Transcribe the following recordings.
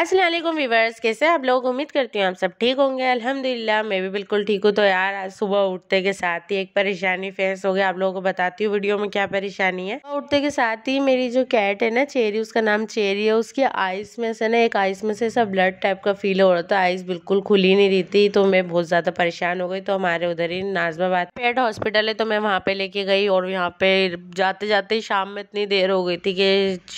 Aslam viewers कैसे आप लोग उम्मीद करती हूँ आप सब ठीक होंगे अल्हम्दुलिल्लाह मैं भी बिल्कुल ठीक हूँ तो यार आज सुबह उठते के साथ ही एक परेशानी फेस हो गया आप लोगों को बताती हूँ वीडियो में क्या परेशानी है उठते के साथ ही मेरी जो कैट है ना चेरी उसका नाम चेरी है उसकी आइस में से ना एक आइस में से ऐसा ब्लड टाइप का फील हो रहा था आइस बिल्कुल खुली नहीं रही थी तो मैं बहुत ज़्यादा परेशान हो गई तो हमारे उधर ही नाजमाबाद पेट हॉस्पिटल है तो मैं वहाँ पर लेके गई और यहाँ पे जाते जाते शाम में इतनी देर हो गई थी कि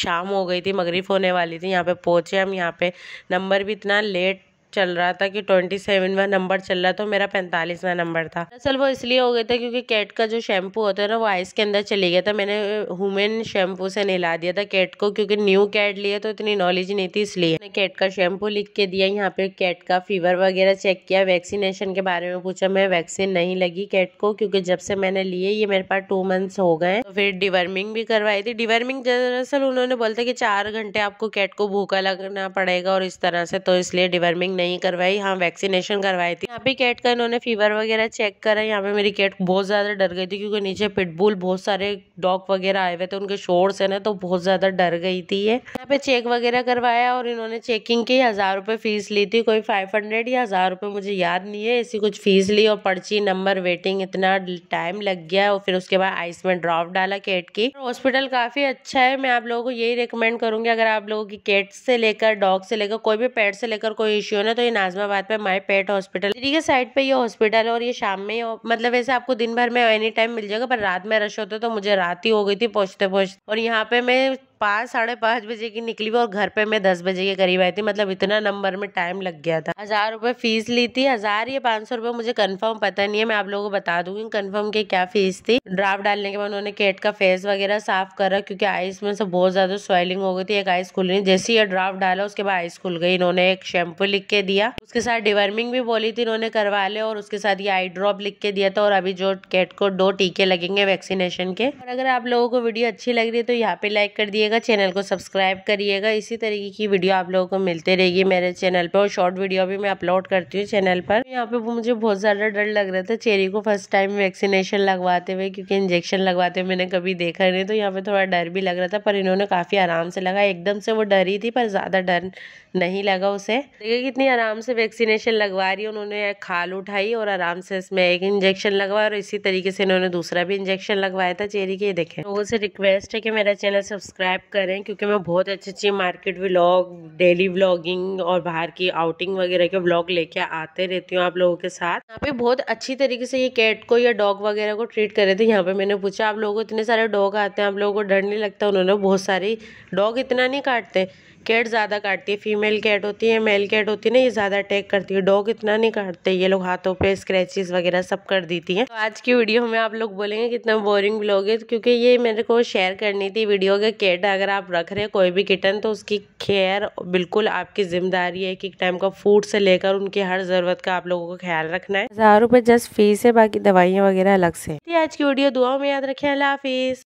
शाम हो गई थी मगरिफ होने वाली थी यहाँ पे पहुँचे हम यहाँ पे नंबर भी इतना लेट चल रहा था कि ट्वेंटी सेवनवा नंबर चल रहा था मेरा पैंतालीसवा नंबर था दरअसल वो इसलिए हो गया था क्योंकि कैट का जो शैम्पू होता है ना वो आइस के अंदर चले गया था मैंने हुमेन शैम्पू से नहला दिया था कैट को क्योंकि न्यू कैट लिया तो इतनी नॉलेज नहीं थी इसलिए मैंने कैट का शैम्पू लिख के दिया यहाँ पे कैट का फीवर वगैरह चेक किया वैक्सीनेशन के बारे में पूछा मैं वैक्सीन नहीं लगी कैट को क्योंकि जब से मैंने लिए ये मेरे पास टू मंथ्स हो गए तो फिर डिवर्मिंग भी करवाई थी डिवर्मिंग दरअसल उन्होंने बोलता कि चार घंटे आपको कैट को भूखा लगना पड़ेगा और इस तरह से तो इसलिए डिवर्मिंग नहीं करवाई हाँ वैक्सीनेशन करवाई थी यहाँ पे कैट का इन्होंने फीवर वगैरह चेक करा यहाँ पे मेरी कैट बहुत ज़्यादा डर गई थी क्योंकि नीचे पिटबुल बहुत सारे डॉग वगैरह आए हुए थे उनके शोर से ना तो बहुत ज़्यादा डर गई थी ये पे चेक वगैरह करवाया और इन्होंने चेकिंग की हज़ार रुपये फ़ीस ली थी कोई फाइव हंड्रेड या हज़ार रुपये मुझे याद नहीं है ऐसी कुछ फ़ीस ली और पर्ची नंबर वेटिंग इतना टाइम लग गया और फिर उसके बाद आइस में ड्रॉप डाला केट की हॉस्पिटल काफ़ी अच्छा है मैं आप लोगों को यही रिकमेंड करूँगी अगर आप लोगों की केट से लेकर डॉग से लेकर कोई भी पेट से लेकर कोई इश्यू ना तो ये नाजमाबाद पर माई पेट हॉस्पिटल के साइड पर ये हॉस्पिटल और ये शाम में मतलब वैसे आपको दिन भर में एनी टाइम मिल जाएगा पर रात में रश होता तो मुझे रात ही हो गई थी पहुँचते पहुँचते और यहाँ पे मैं पाँच साढ़े पाँच बजे की निकली हुई और घर पे मैं दस बजे के करीब आई थी मतलब इतना नंबर में टाइम लग गया था हज़ार रुपये फ़ीस ली थी हज़ार या पाँच सौ रुपये मुझे कन्फर्म पता नहीं है मैं आप लोगों को बता दूंगी कन्फर्म की क्या फ़ीस थी ड्राफ्ट डालने के बाद उन्होंने केट का फेस वगैरह साफ करा क्योंकि आइस में से बहुत ज़्यादा स्वेलिंग हो गई थी एक आइस खुल रही जैसे ही ड्राफ्ट डाला उसके बाद आइस खुल गई इन्होंने एक शैम्पू लिख के दिया उसके साथ डिवर्मिंग भी बोली थी इन्होंने करवा ले और उसके साथ ये आई ड्रॉप लिख के दिया था और अभी जो केट को दो टीके लगेंगे वैक्सीनेशन के और अगर आप लोगों को वीडियो अच्छी लग रही है तो यहाँ पे लाइक कर दिएगा करिएगा चैनल को सब्सक्राइब करिएगा इसी तरीके की वीडियो आप लोगों को मिलते रहेगी मेरे चैनल पर और शॉर्ट वीडियो भी मैं अपलोड करती हूँ चैनल पर यहाँ पे मुझे बहुत ज़्यादा डर लग रहा था चेरी को फर्स्ट टाइम वैक्सीनेशन लगवाते हुए क्योंकि इंजेक्शन लगवाते हुए मैंने कभी देखा नहीं तो यहाँ पर थोड़ा डर भी लग रहा था पर इन्होंने काफ़ी आराम से लगा एकदम से वो डरी थी पर ज़्यादा डर नहीं लगा उसे देखिए कितनी आराम से वैक्सीनेशन लगवा रही है उन्होंने खाल उठाई और आराम से इसमें एक इंजेक्शन लगवाया और इसी तरीके से इन्होंने दूसरा भी इंजेक्शन लगवाया था चेरी के देखें लोगों से रिक्वेस्ट है कि मेरा चैनल सब्सक्राइब सब्सक्राइब करें क्योंकि मैं बहुत अच्छे अच्छे मार्केट व्लॉग डेली व्लॉगिंग और बाहर की आउटिंग वगैरह के व्लॉग लेके आते रहती हूँ आप लोगों के साथ यहाँ पे बहुत अच्छी तरीके से ये कैट को या डॉग वगैरह को ट्रीट कर रहे थे यहाँ पे मैंने पूछा आप लोगों को इतने सारे डॉग आते हैं आप लोगों को डर नहीं लगता उन्होंने बहुत सारी डॉग इतना नहीं काटते कैट ज़्यादा काटती है फीमेल कैट होती है मेल कैट होती है ना ये ज़्यादा अटैक करती है डॉग इतना नहीं काटते ये लोग हाथों पे स्क्रैचेस वगैरह सब कर देती हैं तो आज की वीडियो में आप लोग बोलेंगे कितना बोरिंग ब्लॉग है क्योंकि ये मेरे को शेयर करनी थी वीडियो के कैट अगर आप रख रहे हैं कोई भी किटन तो उसकी खेयर बिल्कुल आपकी जिम्मेदारी है एक टाइम का फूड से लेकर उनकी हर ज़रूरत का आप लोगों को ख्याल रखना है हज़ार रुपये जस्ट फीस है बाकी दवाइयाँ वगैरह अलग से आज की वीडियो दुआ में याद रखें अल्लाह हाफिज़